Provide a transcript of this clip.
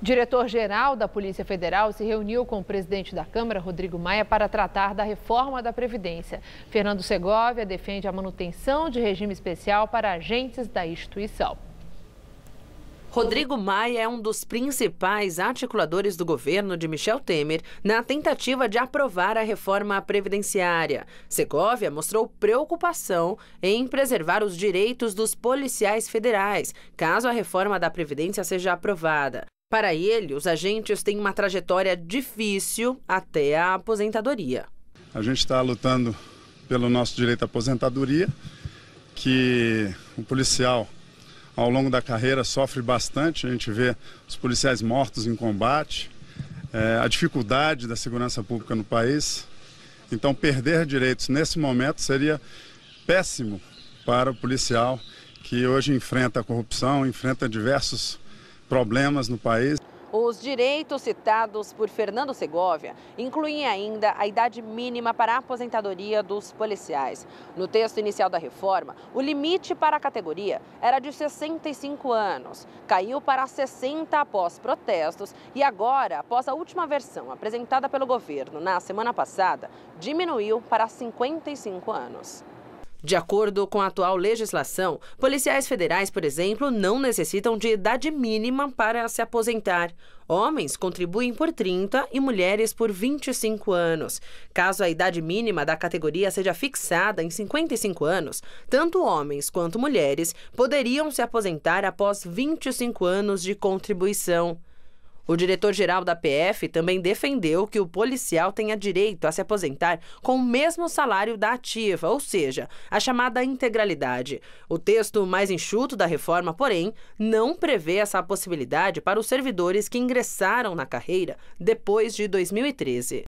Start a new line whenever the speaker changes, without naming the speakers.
Diretor-geral da Polícia Federal se reuniu com o presidente da Câmara, Rodrigo Maia, para tratar da reforma da Previdência. Fernando Segovia defende a manutenção de regime especial para agentes da instituição.
Rodrigo Maia é um dos principais articuladores do governo de Michel Temer na tentativa de aprovar a reforma previdenciária. Segovia mostrou preocupação em preservar os direitos dos policiais federais, caso a reforma da Previdência seja aprovada. Para ele, os agentes têm uma trajetória difícil até a aposentadoria.
A gente está lutando pelo nosso direito à aposentadoria, que o policial, ao longo da carreira, sofre bastante. A gente vê os policiais mortos em combate, é, a dificuldade da segurança pública no país. Então, perder direitos nesse momento seria péssimo para o policial que hoje enfrenta a corrupção, enfrenta diversos problemas no país.
Os direitos citados por Fernando Segovia incluem ainda a idade mínima para a aposentadoria dos policiais. No texto inicial da reforma, o limite para a categoria era de 65 anos, caiu para 60 após protestos e agora, após a última versão apresentada pelo governo na semana passada, diminuiu para 55 anos. De acordo com a atual legislação, policiais federais, por exemplo, não necessitam de idade mínima para se aposentar. Homens contribuem por 30 e mulheres por 25 anos. Caso a idade mínima da categoria seja fixada em 55 anos, tanto homens quanto mulheres poderiam se aposentar após 25 anos de contribuição. O diretor-geral da PF também defendeu que o policial tenha direito a se aposentar com o mesmo salário da ativa, ou seja, a chamada integralidade. O texto mais enxuto da reforma, porém, não prevê essa possibilidade para os servidores que ingressaram na carreira depois de 2013.